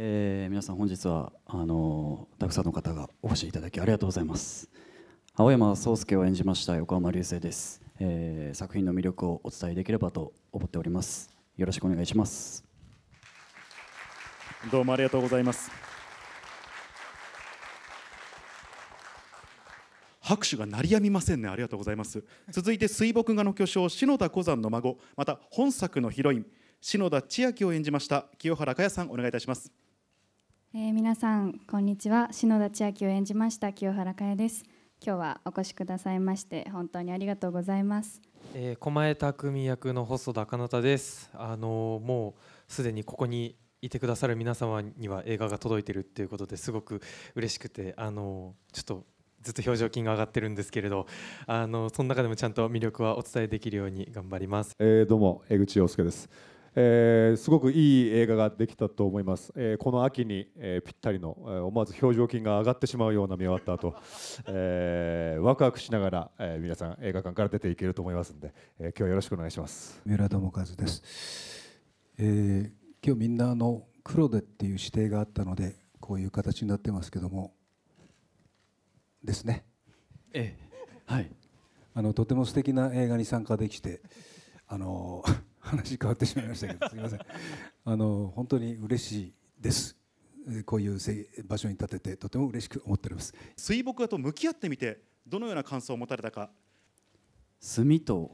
え皆さん本日はあのたくさんの方がお越しいただきありがとうございます青山壮介を演じました横浜流星です、えー、作品の魅力をお伝えできればと思っておりますよろしくお願いしますどうもありがとうございます拍手が鳴りやみませんねありがとうございます続いて水墨画の巨匠篠田小山の孫また本作のヒロイン篠田千秋を演じました清原果耶さんお願いいたしますえー、皆さんこんにちは篠田千秋を演じました清原かえです今日はお越しくださいまして本当にありがとうございますえー、狛江匠役の細田かなたですあのー、もうすでにここにいてくださる皆様には映画が届いてるっていうことですごく嬉しくてあのー、ちょっとずっと表情筋が上がってるんですけれどあのその中でもちゃんと魅力はお伝えできるように頑張ります、えどうも江口洋介ですえー、すごくいい映画ができたと思います、えー、この秋に、えー、ぴったりの、えー、思わず表情筋が上がってしまうような見終わった後、えー、ワクワクしながら、えー、皆さん映画館から出ていけると思いますので、えー、今日はよろしくお願いします三浦智和です、えー、今日みんなあの黒でっていう指定があったのでこういう形になってますけどもですねええはいあのとても素敵な映画に参加できてあの話変わってしまいましたけどすみませんあの本当に嬉しいですこういう場所に立ててとても嬉しく思っております水墨画と向き合ってみてどのような感想を持たれたか墨と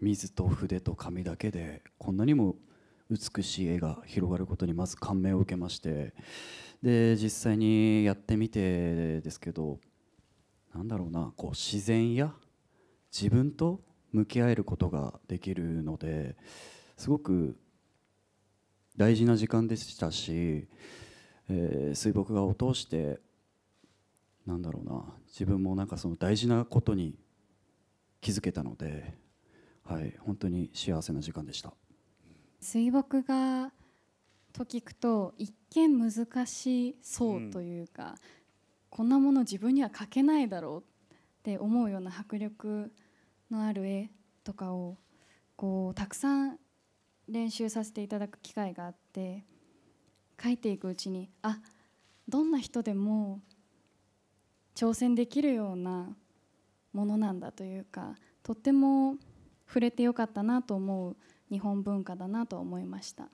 水と筆と紙だけでこんなにも美しい絵が広がることにまず感銘を受けましてで実際にやってみてですけどなんだろうなこう自然や自分と向き合えることができるのですごく大事な時間でしたし、えー、水墨画を通してなんだろうな自分もなんかその大事なことに気づけたので、はい、本当に幸せな時間でした水墨画と聞くと一見難しそうというか、うん、こんなもの自分には描けないだろうって思うような迫力のある絵とかをこうたくさん練習させていただく機会があって描いていくうちにあどんな人でも挑戦できるようなものなんだというかとっても触れてよかったなと思う日本文化だなと思いました。